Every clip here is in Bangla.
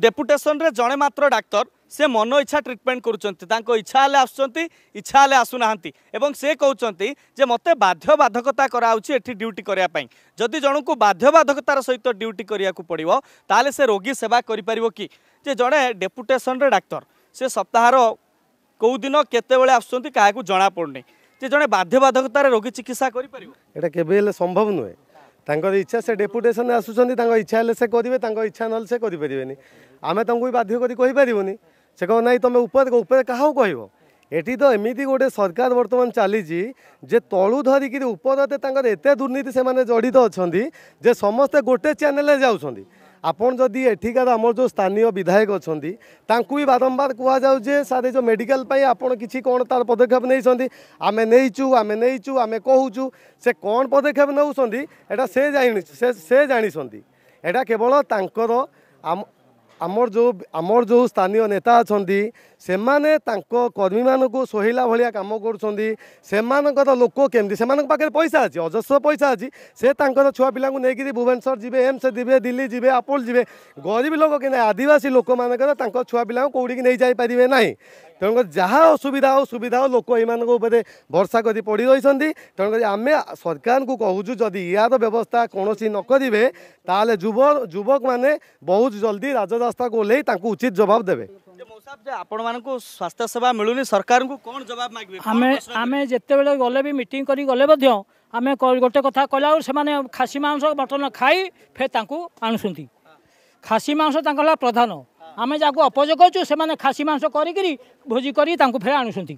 ଡେପୁଟେସନରେ ଜଣେ ମାତ୍ର ଡାକ୍ତର ସେ ମନ ଇଚ୍ଛା ଟ୍ରିଟମେଣ୍ଟ କରୁଛନ୍ତି ତାଙ୍କ ଇଚ୍ଛା ହେଲେ ଆସୁଛନ୍ତି ଇଚ୍ଛା ହେଲେ ଆସୁନାହାନ୍ତି ଏବଂ ସେ କହୁଛନ୍ତି ଯେ ମୋତେ ବାଧ୍ୟ ବାଧକତା କରାହେଉଛି ଏଠି ଡ୍ୟୁଟି କରିବା ପାଇଁ ଯଦି ଜଣଙ୍କୁ ବାଧ୍ୟ ବାଧକତାର ସହିତ ଡ୍ୟୁଟି କରିବାକୁ ପଡ଼ିବ ତାହେଲେ ସେ ରୋଗୀ ସେବା କରିପାରିବ କି ଯେ ଜଣେ ଡେପୁଟେସନରେ ଡାକ୍ତର ସେ ସପ୍ତାହର କେଉଁ ଦିନ କେତେବେଳେ ଆସୁଛନ୍ତି କାହାକୁ ଜଣାପଡ଼ୁନି ଯେ ଜଣେ ବାଧ୍ୟ ବାଧକତାରେ ରୋଗୀ ଚିକିତ୍ସା କରିପାରିବ ଏଇଟା କେବେ ହେଲେ ସମ୍ଭବ ନୁହେଁ ତାଙ୍କର ଇଚ୍ଛା ସେ ଡେପୁଟେସନ୍ ଆସୁଛନ୍ତି ତାଙ୍କ ଇଚ୍ଛା ହେଲେ ସେ କରିବେ ତାଙ୍କ ଇଚ୍ଛା ନହେଲେ ସେ କରିପାରିବେନି ଆମେ ତାଙ୍କୁ ବି ବାଧ୍ୟ କରି କହିପାରିବୁନି ସେ କହିବ ନାହିଁ ତୁମେ ଉପରେ ଉପରେ କାହାକୁ କହିବ ଏଠି ତ ଏମିତି ଗୋଟେ ସରକାର ବର୍ତ୍ତମାନ ଚାଲିଛି ଯେ ତଳୁ ଧରିକିରି ଉପରତେ ତାଙ୍କର ଏତେ ଦୁର୍ନୀତି ସେମାନେ ଜଡ଼ିତ ଅଛନ୍ତି ଯେ ସମସ୍ତେ ଗୋଟେ ଚ୍ୟାନେଲରେ ଯାଉଛନ୍ତି আপন যদি এঠিকার আমার যে স্থানীয় বিধায়ক অনেক তাঁকু বারম্বার কুযাও যে স্যার এই যে মেডিকাল আপনার কিছু কোণ তার পদক্ষেপ নিয়েছেন আমি নেইছু আমি নেইছু আমি কুচু সে কোণ পদক্ষেপ নেছেন এটা সে জাঁ সে জাঁচান এটা কেবল তাঁকর আমার যে আমার যে স্থানীয় নেতা অনেক সে কর্মী মানুষ সোহিলা ভাগ কাম করছেন সে লোক কমিটি সে পাখে পয়সা আছে অজস্র পয়সা আছে সে তাঁর ছুয়া পিলা নিয়ে ভুবনেশ্বর যাবে এমস যাবে দিল্লি যাবে আপোল যাবে গরিব লোক কিনা আদিবাসী লোক মানুষ তাঁর ছুয়া পিলা কোটি নিয়ে যাইপারে না তেমক যা অসুবিধা ও সুবিধা লোক এমান উপরে ভরসা করে পড়ি রয়েছেন তেমক আমি সরকার কুছু যদি ইয়ার ব্যবস্থা কোণী নকরবে তাহলে যুব যুবক মানে বহু জলদি রাজরাস্তা ওলাই তা উচিত জবাব দেবে ଆପଣମାନଙ୍କୁ ସ୍ୱାସ୍ଥ୍ୟ ସେବା ମିଳୁନି ସରକାରଙ୍କୁ କ'ଣ ଜବାବ ମାଗିବେ ଆମେ ଆମେ ଯେତେବେଳେ ଗଲେ ବି ମିଟିଂ କରି ଗଲେ ମଧ୍ୟ ଆମେ ଗୋଟେ କଥା କହିଲା ବେଳକୁ ସେମାନେ ଖାସି ମାଂସ ମଟନ ଖାଇ ଫେର୍ ତାଙ୍କୁ ଆଣୁଛନ୍ତି ଖାସି ମାଂସ ତାଙ୍କର ହେଲା ପ୍ରଧାନ ଆମେ ଯାହାକୁ ଅପଯୋଗ କରୁଛୁ ସେମାନେ ଖାସି ମାଂସ କରିକିରି ଭୋଜି କରି ତାଙ୍କୁ ଫେରେ ଆଣୁଛନ୍ତି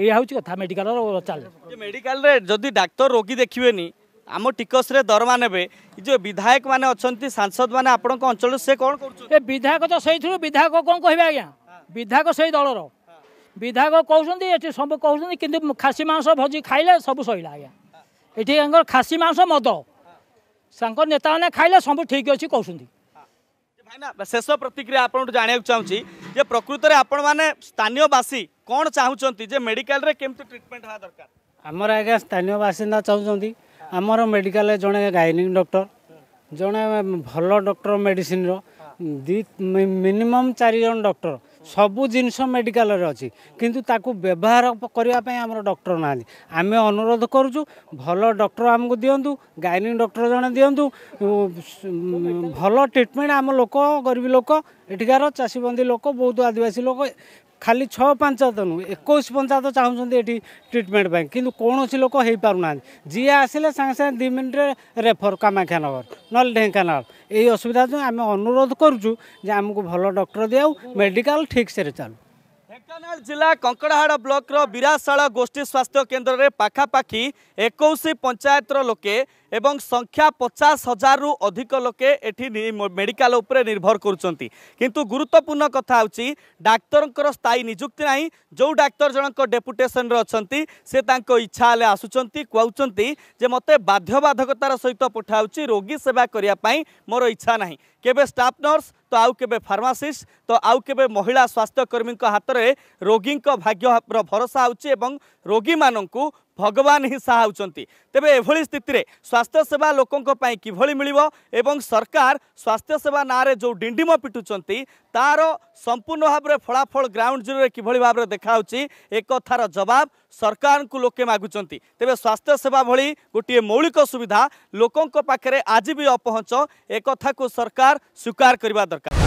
ଏଇଆ ହେଉଛି କଥା ମେଡିକାଲର ଚାଲେ ମେଡିକାଲରେ ଯଦି ଡାକ୍ତର ରୋଗୀ ଦେଖିବେନି ଆମ ଟିକସରେ ଦରମା ନେବେ ଯେଉଁ ବିଧାୟକ ମାନେ ଅଛନ୍ତି ସାଂସଦ ମାନେ ଆପଣଙ୍କ ଅଞ୍ଚଳରୁ ସେ କ'ଣ କରୁଛନ୍ତି ଏ ବିଧାୟକ ତ ସେଇଥିରୁ ବିଧାୟକ କ'ଣ କହିବେ ଆଜ୍ଞା ବିଧାୟକ ସେଇ ଦଳର ବିଧାୟକ କହୁଛନ୍ତି ଏଠି ସବୁ କହୁଛନ୍ତି କିନ୍ତୁ ଖାସି ମାଂସ ଭୋଜି ଖାଇଲେ ସବୁ ସହିଲା ଆଜ୍ଞା ଏଠି ତାଙ୍କର ଖାସି ମାଂସ ମଦ ତାଙ୍କ ନେତାମାନେ ଖାଇଲେ ସବୁ ଠିକ୍ ଅଛି କହୁଛନ୍ତି ଭାଇନା ଶେଷ ପ୍ରତିକ୍ରିୟା ଆପଣଙ୍କଠୁ ଜାଣିବାକୁ ଚାହୁଁଛି ଯେ ପ୍ରକୃତରେ ଆପଣମାନେ ସ୍ଥାନୀୟବାସୀ କ'ଣ ଚାହୁଁଛନ୍ତି ଯେ ମେଡ଼ିକାଲରେ କେମିତି ଟ୍ରିଟମେଣ୍ଟ ହେବା ଦରକାର ଆମର ଆଜ୍ଞା ସ୍ଥାନୀୟ ବାସିନ୍ଦା ଚାହୁଁଛନ୍ତି ଆମର ମେଡ଼ିକାଲରେ ଜଣେ ଗାଇନିକ୍ ଡକ୍ଟର ଜଣେ ଭଲ ଡକ୍ଟର ମେଡ଼ିସିନର ଦୁଇ ମିନିମମ୍ ଚାରିଜଣ ଡକ୍ଟର ସବୁ ଜିନିଷ ମେଡ଼ିକାଲରେ ଅଛି କିନ୍ତୁ ତାକୁ ବ୍ୟବହାର କରିବା ପାଇଁ ଆମର ଡକ୍ଟର ନାହାନ୍ତି ଆମେ ଅନୁରୋଧ କରୁଛୁ ଭଲ ଡକ୍ଟର ଆମକୁ ଦିଅନ୍ତୁ ଗାଇନିଂ ଡକ୍ଟର ଜଣେ ଦିଅନ୍ତୁ ଭଲ ଟ୍ରିଟମେଣ୍ଟ ଆମ ଲୋକ ଗରିବ ଲୋକ ଏଠିକାର ଚାଷୀବନ୍ଦୀ ଲୋକ ବହୁତ ଆଦିବାସୀ ଲୋକ ଖାଲି ଛଅ ପଞ୍ଚାୟତ ନୁହେଁ ଏକୋଇଶ ପଞ୍ଚାୟତ ଚାହୁଁଛନ୍ତି ଏଠି ଟ୍ରିଟମେଣ୍ଟ ପାଇଁ କିନ୍ତୁ କୌଣସି ଲୋକ ହେଇପାରୁନାହାନ୍ତି ଯିଏ ଆସିଲେ ସାଙ୍ଗେ ସାଙ୍ଗେ ଦୁଇ ମିନିଟ୍ରେ ରେଫର କାମାକ୍ଷାନଗର ନହେଲେ ଢେଙ୍କାନାଳ ଏଇ ଅସୁବିଧା ଯୋଗୁଁ ଆମେ ଅନୁରୋଧ କରୁଛୁ ଯେ ଆମକୁ ଭଲ ଡକ୍ଟର ଦିଆଉ ମେଡ଼ିକାଲ ଠିକ୍ସେରେ ଚାଲୁ ଢେଙ୍କାନାଳ জেলা কঙ্কড়াহাড় ବ୍ଲକର ବିରାଶାଳ গোষ্ঠী স্বাস্থ্য କେନ୍ଦ୍ରରେ পাখাপাখি একুশ ପଞ୍ଚାୟତର লোকে এবং সংখ্যা পচাশ হাজারু অধিক লোকে এটি মেডিকাল উপরে নির্ভর করছেন কিন্তু গুরুত্বপূর্ণ কথা হচ্ছে ডাক্তরঙ্কর স্থায়ী নিযুক্তি না যে ডাক্তর জনক ডেপুটেসন অনেক সে তাঁর ইচ্ছা হলে আসুচার কুচার যে মতো বাধ্যবাধকতার সহ পঠা হচ্ছে রোগী সেবা করা মোর ইচ্ছা না केवे स्टाफ नर्स तो आउ के फार्मासीस्ट तो आउ के महिला स्वास्थ्यकर्मी हाथ में रोगी भाग्य भरोसा होगी रोगी मानू ଭଗବାନ ହିଁ ସାହା ହେଉଛନ୍ତି ତେବେ ଏଭଳି ସ୍ଥିତିରେ ସ୍ୱାସ୍ଥ୍ୟସେବା ଲୋକଙ୍କ ପାଇଁ କିଭଳି ମିଳିବ ଏବଂ ସରକାର ସ୍ୱାସ୍ଥ୍ୟସେବା ନାଁରେ ଯେଉଁ ଡିଣ୍ଡିମ ପିଟୁଛନ୍ତି ତାର ସମ୍ପୂର୍ଣ୍ଣ ଭାବରେ ଫଳାଫଳ ଗ୍ରାଉଣ୍ଡ ଜିରୋରେ କିଭଳି ଭାବରେ ଦେଖାହେଉଛି ଏ କଥାର ଜବାବ ସରକାରଙ୍କୁ ଲୋକେ ମାଗୁଛନ୍ତି ତେବେ ସ୍ୱାସ୍ଥ୍ୟସେବା ଭଳି ଗୋଟିଏ ମୌଳିକ ସୁବିଧା ଲୋକଙ୍କ ପାଖରେ ଆଜି ବି ଅପହଞ୍ଚ ଏ କଥାକୁ ସରକାର ସ୍ୱୀକାର କରିବା ଦରକାର